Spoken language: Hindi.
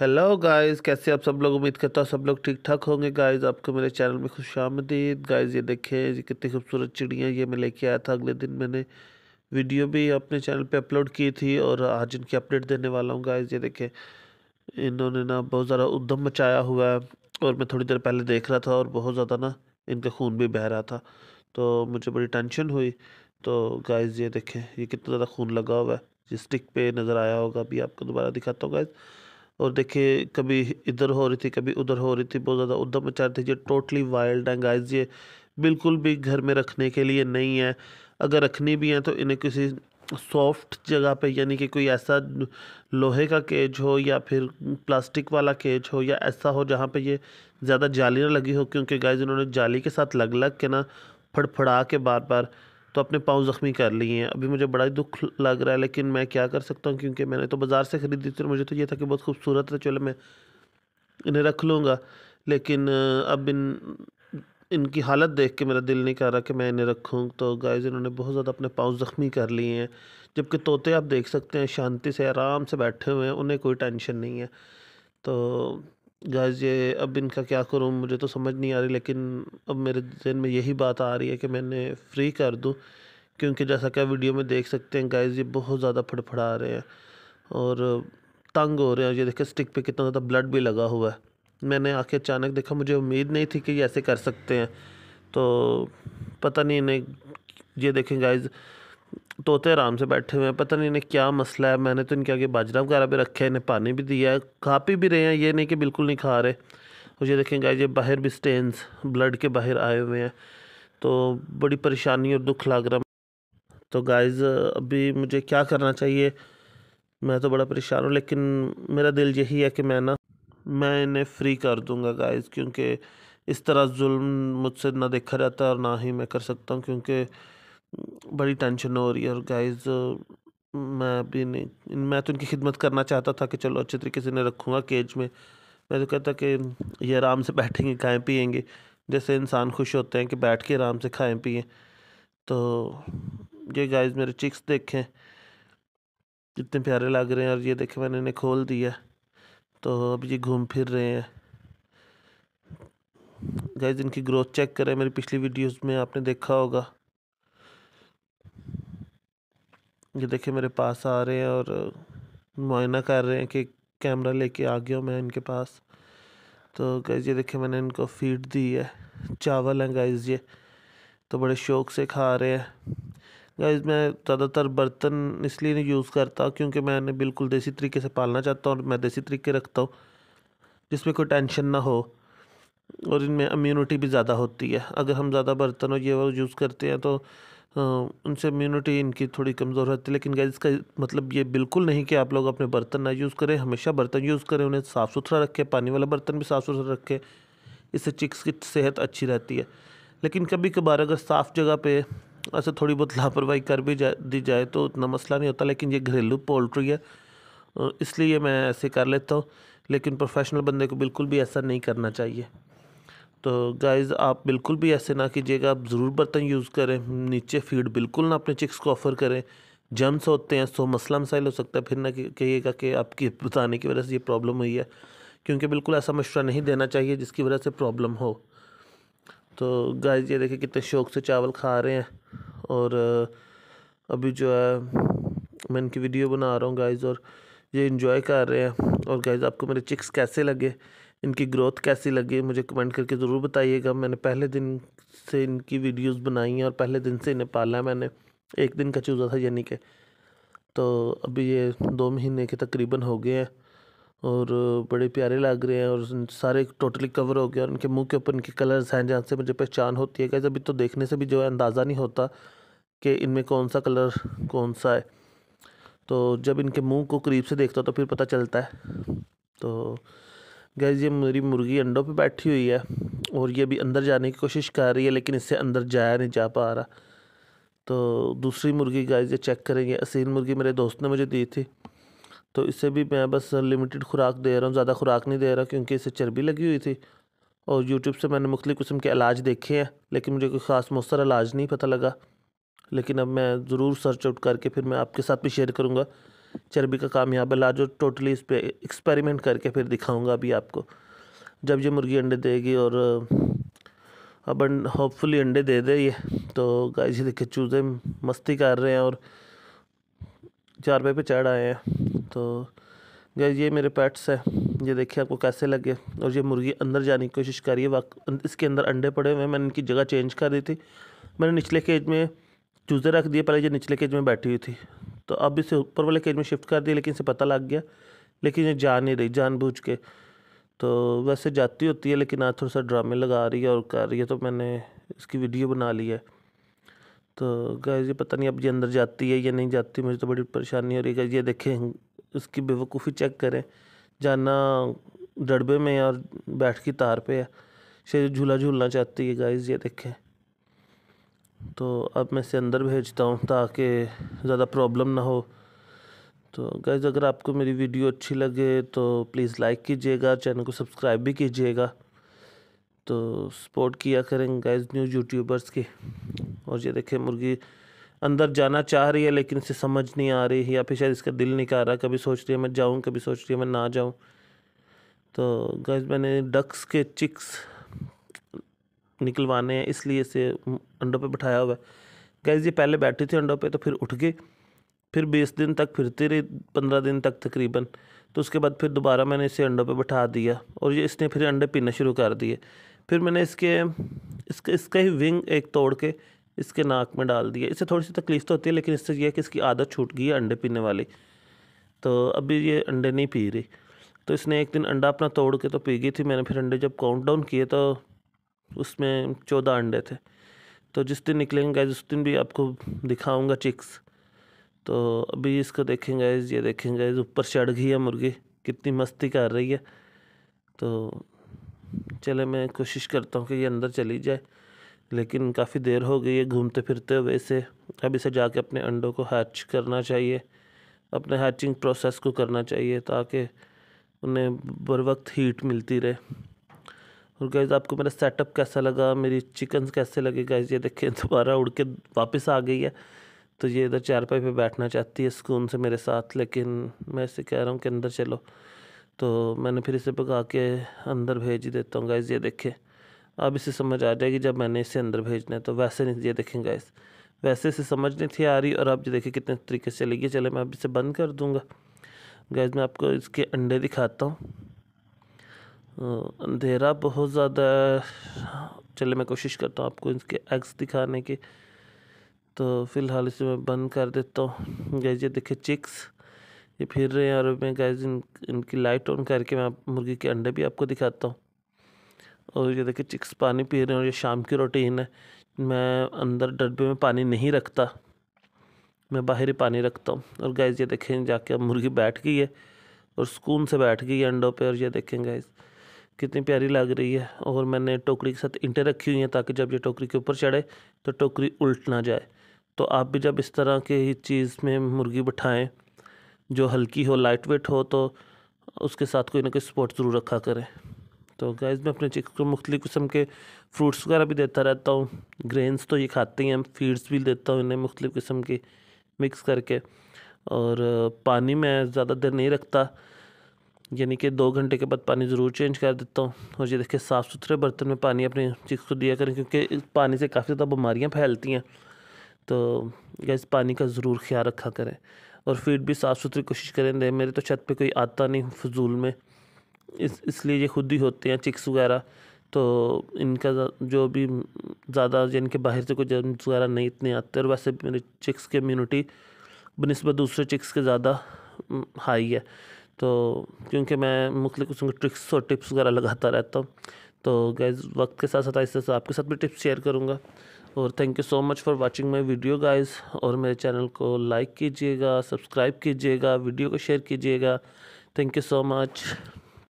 हेलो गाइस कैसे आप सब लोग उम्मीद करता हूँ सब लोग ठीक ठाक होंगे गाइस आपको मेरे चैनल में खुश आमदीद गाइस ये देखें ये कितनी खूबसूरत चिड़िया ये मैं लेके आया था अगले दिन मैंने वीडियो भी अपने चैनल पे अपलोड की थी और आज इनकी अपडेट देने वाला हूँ गाइस ये देखें इन्होंने ना बहुत ज़्यादा उद्दम मचाया हुआ है और मैं थोड़ी देर पहले देख रहा था और बहुत ज़्यादा ना इनका खून भी बह रहा था तो मुझे बड़ी टेंशन हुई तो गाइज़ ये देखें ये कितना ज़्यादा खून लगा हुआ है जिस स्टिक पे नज़र आया होगा अभी आपको दोबारा दिखाता हूँ गाइज़ और देखिए कभी इधर हो रही थी कभी उधर हो रही थी बहुत ज़्यादा उधम मचा रही थी ये टोटली वाइल्ड हैं गाइज ये बिल्कुल भी घर में रखने के लिए नहीं है अगर रखनी भी है तो इन्हें किसी सॉफ्ट जगह पे यानी कि कोई ऐसा लोहे का केज हो या फिर प्लास्टिक वाला केज हो या ऐसा हो जहाँ पर ये ज़्यादा जाली ना लगी हो क्योंकि गाइज इन्होंने जाली के साथ लग लग के ना फड़फड़ा के बार बार तो अपने पाँव ज़ख्मी कर लिए हैं अभी मुझे बड़ा ही दुख लग रहा है लेकिन मैं क्या कर सकता हूँ क्योंकि मैंने तो बाज़ार से ख़रीदी थी और मुझे तो ये था कि बहुत खूबसूरत है चलो मैं इन्हें रख लूँगा लेकिन अब इन इनकी हालत देख के मेरा दिल नहीं कर रहा कि मैं इन्हें रखूँ तो गाइस इन्होंने बहुत ज़्यादा अपने पाँव ज़ख्मी कर लिए हैं जबकि तोते आप देख सकते हैं शांति से आराम से बैठे हुए हैं उन्हें कोई टेंशन नहीं है तो गाइज ये अब इनका क्या करूँ मुझे तो समझ नहीं आ रही लेकिन अब मेरे जहन में यही बात आ रही है कि मैंने फ्री कर दूँ क्योंकि जैसा कि वीडियो में देख सकते हैं गाइज ये बहुत ज़्यादा फड़फड़ा रहे हैं और तंग हो रहे हैं ये देखिए स्टिक पे कितना ज़्यादा ब्लड भी लगा हुआ है मैंने आके अचानक देखा मुझे उम्मीद नहीं थी कि ये ऐसे कर सकते हैं तो पता नहीं इन्हें ये देखें गाइज़ तोते आराम से बैठे हुए हैं पता नहीं इन्हें क्या मसला है मैंने तो इनके आगे बाजरा वगैरह भी रखे हैं इन्हें पानी भी दिया है खा पी भी रहे हैं ये नहीं कि बिल्कुल नहीं खा रहे और ये देखें गाय ये बाहर भी स्टेन्स ब्लड के बाहर आए हुए हैं तो बड़ी परेशानी और दुख लग रहा तो गाइज अभी मुझे क्या करना चाहिए मैं तो बड़ा परेशान हूँ लेकिन मेरा दिल यही है कि मैं ना मैं इन्हें फ्री कर दूँगा गाइज क्योंकि इस तरह जुल्म मुझसे ना देखा जाता और ना ही मैं कर सकता हूँ क्योंकि बड़ी टेंशन हो रही है और गाइज मैं भी नहीं मैं तो इनकी खिदमत करना चाहता था कि चलो अच्छे तरीके से इन्हें रखूँगा केज में मैं तो कहता कि ये आराम से बैठेंगे खाएँ पियेंगे जैसे इंसान खुश होते हैं कि बैठ के आराम से खाएँ पिए तो ये गाइज मेरे चिक्स देखें कितने प्यारे लग रहे हैं और ये देखें मैंने इन्हें खोल दिया तो अब ये घूम फिर रहे हैं गाइज इनकी ग्रोथ चेक करें मेरी पिछली वीडियोज़ में आपने देखा होगा ये देखिए मेरे पास आ रहे हैं और मुआयना कर रहे हैं कि कैमरा लेके आ गया हूँ मैं इनके पास तो गैज़ ये देखिए मैंने इनको फीड दी है चावल हैं गैज़ ये तो बड़े शौक से खा रहे हैं गाइस मैं ज़्यादातर बर्तन इसलिए नहीं यूज़ करता क्योंकि मैं इन्हें बिल्कुल देसी तरीके से पालना चाहता हूँ और मैं देसी तरीके रखता हूँ जिसमें कोई टेंशन ना हो और इनमें इम्यूनिटी भी ज़्यादा होती है अगर हम ज़्यादा बर्तन और ये वो यूज़ करते हैं तो उनसे इम्यूनिटी इनकी थोड़ी कमज़ोर होती है लेकिन गैस इसका मतलब ये बिल्कुल नहीं कि आप लोग अपने बर्तन ना यूज़ करें हमेशा बर्तन यूज़ करें उन्हें साफ़ सुथरा रखें पानी वाला बर्तन भी साफ़ सुथरा रखें इससे चिक्स की सेहत अच्छी रहती है लेकिन कभी कभार अगर साफ़ जगह पर ऐसे थोड़ी बहुत लापरवाही कर भी जा दी जाए तो उतना मसला नहीं होता लेकिन ये घरेलू पोल्ट्री है इसलिए मैं ऐसे कर लेता हूँ लेकिन प्रोफेशनल बंदे को बिल्कुल भी ऐसा नहीं करना चाहिए तो गाइस आप बिल्कुल भी ऐसे ना कीजिएगा आप ज़रूर बर्तन यूज़ करें नीचे फीड बिल्कुल ना अपने चिक्स को ऑफ़र करें जम्स होते हैं सो मसला मसाइल हो सकता है फिर ना कहिएगा कि आपकी बताने की वजह से ये प्रॉब्लम हुई है क्योंकि बिल्कुल ऐसा मशवरा नहीं देना चाहिए जिसकी वजह से प्रॉब्लम हो तो गाइस ये देखिए कितने शौक़ से चावल खा रहे हैं और अभी जो है मैं इनकी वीडियो बना रहा हूँ गाइज़ और ये इन्जॉय कर रहे हैं और गाइज़ आपको मेरे चिक्स कैसे लगे इनकी ग्रोथ कैसी लगी मुझे कमेंट करके ज़रूर बताइएगा मैंने पहले दिन से इनकी वीडियोस बनाई हैं और पहले दिन से इन्हें पाला है मैंने एक दिन का चूज़ा था यानी कि तो अभी ये दो महीने के तकरीबन हो गए हैं और बड़े प्यारे लग रहे हैं और सारे टोटली कवर हो गए और इनके मुंह के ऊपर इनके कलर्स हैं जहाँ से मुझे पहचान होती है कैसे अभी तो देखने से भी जो है अंदाज़ा नहीं होता कि इनमें कौन सा कलर कौन सा है तो जब इनके मुंह को करीब से देखता तो फिर पता चलता है तो गैस ये मेरी मुर्गी अंडों पे बैठी हुई है और ये अभी अंदर जाने की कोशिश कर रही है लेकिन इससे अंदर जाया नहीं जा पा रहा तो दूसरी मुर्गी गैस ये चेक करेंगे असील मुर्गी मेरे दोस्त ने मुझे दी थी तो इसे भी मैं बस लिमिटेड खुराक दे रहा हूँ ज़्यादा खुराक नहीं दे रहा क्योंकि इसे चर्बी लगी हुई थी और यूट्यूब से मैंने मुख्तु किस्म के इलाज देखे हैं लेकिन मुझे कोई ख़ास मौसर इलाज नहीं पता लगा लेकिन अब मैं ज़रूर सर्च आउट करके फिर मैं आपके साथ भी शेयर करूँगा चर्बी का कामयाब ला जो टोटली इस पर एक्सपेरिमेंट करके फिर दिखाऊंगा अभी आपको जब ये मुर्गी अंडे देगी और अब होपफुली अं, अंडे दे दे ये तो गाय जी देखिए चूज़े मस्ती कर रहे हैं और चार पे चढ़ आए हैं तो गाय ये मेरे पेट्स हैं ये देखिए आपको कैसे लगे और ये मुर्गी अंदर जाने की कोशिश करिए रही अं, इसके अंदर अंडे पड़े हुए हैं मैंने इनकी जगह चेंज कर दी थी मैंने निचले केज में चूज़े रख दिए पहले ये निचले केज में बैठी हुई थी तो अब इसे ऊपर वाले केज में शिफ्ट कर दिया लेकिन इसे पता लग गया लेकिन ये जा नहीं रही जानबूझ के तो वैसे जाती होती है लेकिन आज थोड़ा सा ड्रामे लगा रही है और कर रही है तो मैंने इसकी वीडियो बना ली है तो गाय ये पता नहीं अब ये अंदर जाती है या नहीं जाती मुझे तो बड़ी परेशानी हो रही है ये देखें इसकी बेवकूफ़ी चेक करें जाना डड़बे में और बैठ की तार पे है शायद झूला झूलना चाहती है गाइज ये देखें तो अब मैं इसे अंदर भेजता हूँ ताकि ज़्यादा प्रॉब्लम ना हो तो गैज़ अगर आपको मेरी वीडियो अच्छी लगे तो प्लीज़ लाइक कीजिएगा चैनल को सब्सक्राइब भी कीजिएगा तो सपोर्ट किया करें गैज़ न्यू यूट्यूबर्स की और ये देखें मुर्गी अंदर जाना चाह रही है लेकिन इसे समझ नहीं आ रही या फिर शायद इसका दिल नहीं कर रहा कभी सोच रही है मैं जाऊँ कभी सोच रही है मैं ना जाऊँ तो गैज़ मैंने डक्स के चिक्स निकलवाने हैं इसलिए इसे अंडों पे बिठाया हुआ है गैस ये पहले बैठे थे अंडों पे तो फिर उठ गए फिर बीस दिन तक फिरती रही पंद्रह दिन तक तकरीबन तो उसके बाद फिर दोबारा मैंने इसे अंडों पे बैठा दिया और ये इसने फिर अंडे पीना शुरू कर दिए फिर मैंने इसके इसके इसका ही विंग एक तोड़ के इसके नाक में डाल दिया इससे थोड़ी सी तकलीफ़ तो होती है लेकिन इससे यह है कि इसकी आदत छूट गई है अंडे पीने वाली तो अभी ये अंडे नहीं पी रही तो इसने एक दिन अंडा अपना तोड़ के तो पी गई थी मैंने फिर अंडे जब काउंट डाउन किए तो उसमें चौदह अंडे थे तो जिस दिन निकलेंगे गैज उस दिन भी आपको दिखाऊंगा चिक्स तो अभी इसको देखेंगे गैज ये देखेंगे गैज ऊपर चढ़ गई है मुर्गी कितनी मस्ती कर रही है तो चले मैं कोशिश करता हूँ कि ये अंदर चली जाए लेकिन काफ़ी देर हो गई है घूमते फिरते हुए इसे अब इसे जाके अपने अंडों को हैच करना चाहिए अपने हैचिंग प्रोसेस को करना चाहिए ताकि उन्हें बर वक्त हीट मिलती रहे और गैज आपको मेरा सेटअप कैसा लगा मेरी चिकन कैसे लगे गाइज ये देखें दोबारा उड़ के वापस आ गई है तो ये इधर चारपाई पे बैठना चाहती है सुकून से मेरे साथ लेकिन मैं इसे कह रहा हूँ कि अंदर चलो तो मैंने फिर इसे पका के अंदर भेज ही देता हूँ गैस ये देखे अब इसे समझ आ जाएगी जब मैंने इसे अंदर भेजना है तो वैसे नहीं ये देखें गैस वैसे इसे समझ नहीं थी आ रही और आप ये देखिए कितने तरीके से चलेगी चले मैं अब इसे बंद कर दूँगा गैस मैं आपको इसके अंडे दिखाता हूँ अंधेरा बहुत ज़्यादा है चलिए मैं कोशिश करता हूँ आपको इसके एग्स दिखाने की तो फ़िलहाल इसे मैं बंद कर देता हूँ गैज ये देखे चिक्स ये फिर रहे हैं और मैं गैज इन इनकी लाइट ऑन करके मैं मुर्गी के अंडे भी आपको दिखाता हूँ और ये देखे चिक्स पानी पी रहे हैं और ये शाम की रोटीन है मैं अंदर डब्बे में पानी नहीं रखता मैं बाहर ही पानी रखता हूँ और गैज ये देखें जाके अब मुर्गी बैठ गई है और सुकून से बैठ गई है अंडों पर और ये देखें गैज़ कितनी प्यारी लग रही है और मैंने टोकरी के साथ इंटें रखी हुई हैं ताकि जब ये टोकरी के ऊपर चढ़े तो टोकरी उल्ट ना जाए तो आप भी जब इस तरह के ही चीज़ में मुर्गी बैठाएं जो हल्की हो लाइट वेट हो तो उसके साथ कोई ना कोई सपोर्ट ज़रूर रखा करें तो गैस मैं अपने चिक्स को मुख्तलि किस्म के फ्रूट्स वगैरह भी देता रहता हूँ ग्रेन्स तो ये खाते ही हैं फीड्स भी देता हूँ इन्हें मुख्तलिफ़ किस्म की मिक्स करके और पानी मैं ज़्यादा देर नहीं रखता यानी कि दो घंटे के बाद पानी ज़रूर चेंज कर देता हूँ और ये देखिए साफ़ सुथरे बर्तन में पानी अपने चिक्स को दिया करें क्योंकि पानी से काफ़ी ज़्यादा बीमारियाँ फैलती हैं तो इस पानी का ज़रूर ख्याल रखा करें और फीड भी साफ़ सुथरी कोशिश करें दें मेरे तो छत पे कोई आता नहीं फजूल में इस इसलिए ये खुद ही होते हैं चिक्स वगैरह तो इनका जो भी ज़्यादा यानी कि बाहर से कोई जर्म्स वगैरह नहीं इतने आते और वैसे मेरे चिक्स की इम्यूनिटी बनस्बत दूसरे चिक्स के ज़्यादा हाई है तो क्योंकि मैं मुख्तु किस्म के ट्रिक्स और टिप्स वगैरह लगाता रहता हूँ तो गैज़ वक्त के साथ साथ आहिस्ते आहिस्ते आपके साथ भी टिप्स शेयर करूँगा और thank you so much for watching my video guys और मेरे चैनल को लाइक कीजिएगा सब्सक्राइब कीजिएगा वीडियो को शेयर कीजिएगा थैंक यू सो मच